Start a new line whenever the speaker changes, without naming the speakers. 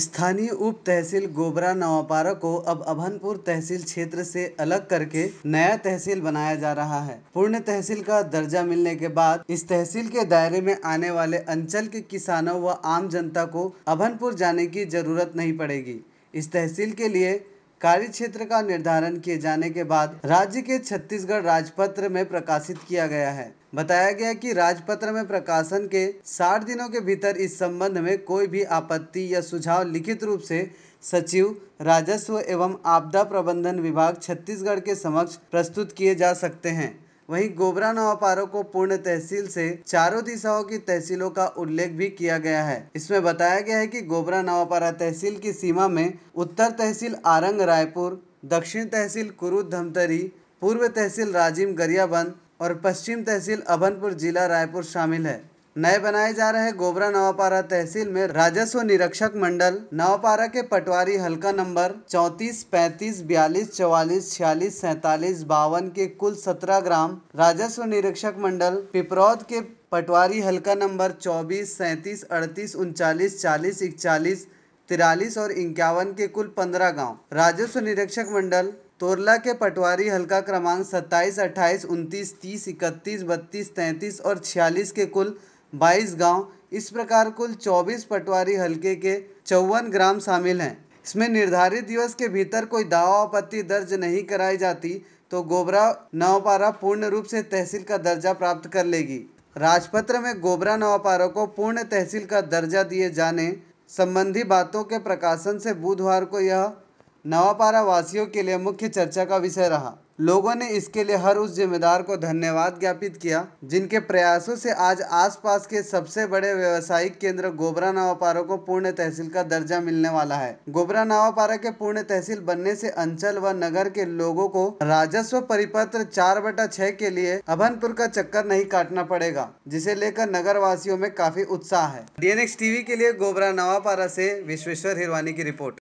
स्थानीय उप तहसील गोबरा नवापारा को अब अभनपुर तहसील क्षेत्र से अलग करके नया तहसील बनाया जा रहा है पूर्ण तहसील का दर्जा मिलने के बाद इस तहसील के दायरे में आने वाले अंचल के किसानों व आम जनता को अभनपुर जाने की जरूरत नहीं पड़ेगी इस तहसील के लिए कार्य क्षेत्र का निर्धारण किए जाने के बाद राज्य के छत्तीसगढ़ राजपत्र में प्रकाशित किया गया है बताया गया कि राजपत्र में प्रकाशन के 60 दिनों के भीतर इस संबंध में कोई भी आपत्ति या सुझाव लिखित रूप से सचिव राजस्व एवं आपदा प्रबंधन विभाग छत्तीसगढ़ के समक्ष प्रस्तुत किए जा सकते हैं वहीं गोबरा नवापारों को पूर्ण तहसील से चारों दिशाओं की तहसीलों का उल्लेख भी किया गया है इसमें बताया गया है कि गोबरा नवापारा तहसील की सीमा में उत्तर तहसील आरंग रायपुर दक्षिण तहसील कुरुद धमतरी पूर्व तहसील राजिम गरियाबंद और पश्चिम तहसील अभनपुर जिला रायपुर शामिल है नए बनाए जा रहे गोबरा नवापारा तहसील में राजस्व निरीक्षक मंडल नवापारा के पटवारी हल्का नंबर चौंतीस पैंतीस बयालीस चौवालीस छियालीस सैतालीस बावन के कुल सत्रह ग्राम राजस्व निरीक्षक मंडल पिपरौद के पटवारी हल्का नंबर चौबीस सैंतीस अड़तीस उनचालीस चालीस इकचालीस तिरालीस और इक्यावन के कुल पंद्रह गांव राजस्व निरीक्षक मंडल तोरला के पटवारी हल्का क्रमांक सत्ताईस अट्ठाईस उनतीस तीस इकतीस बत्तीस तैंतीस और छियालीस के कुल बाईस गांव इस प्रकार कुल चौबीस पटवारी हलके के चौवन ग्राम शामिल हैं इसमें निर्धारित दिवस के भीतर कोई दावा आपत्ति दर्ज नहीं कराई जाती तो गोबरा नवपारा पूर्ण रूप से तहसील का दर्जा प्राप्त कर लेगी राजपत्र में गोबरा नवपारा को पूर्ण तहसील का दर्जा दिए जाने संबंधी बातों के प्रकाशन से बुधवार को यह नवापारा वासियों के लिए मुख्य चर्चा का विषय रहा लोगों ने इसके लिए हर उस जिम्मेदार को धन्यवाद ज्ञापित किया जिनके प्रयासों से आज आसपास के सबसे बड़े व्यवसायिक केंद्र गोबरा नवापारा को पूर्ण तहसील का दर्जा मिलने वाला है गोबरा नवापारा के पूर्ण तहसील बनने से अंचल व नगर के लोगों को राजस्व परिपत्र चार बटा छह के लिए अभनपुर का चक्कर नहीं काटना पड़ेगा जिसे लेकर नगर वासियों में काफी उत्साह है डीएनएक्स टीवी के लिए गोबरा नवापारा ऐसी विश्वेश्वर हिरवानी की रिपोर्ट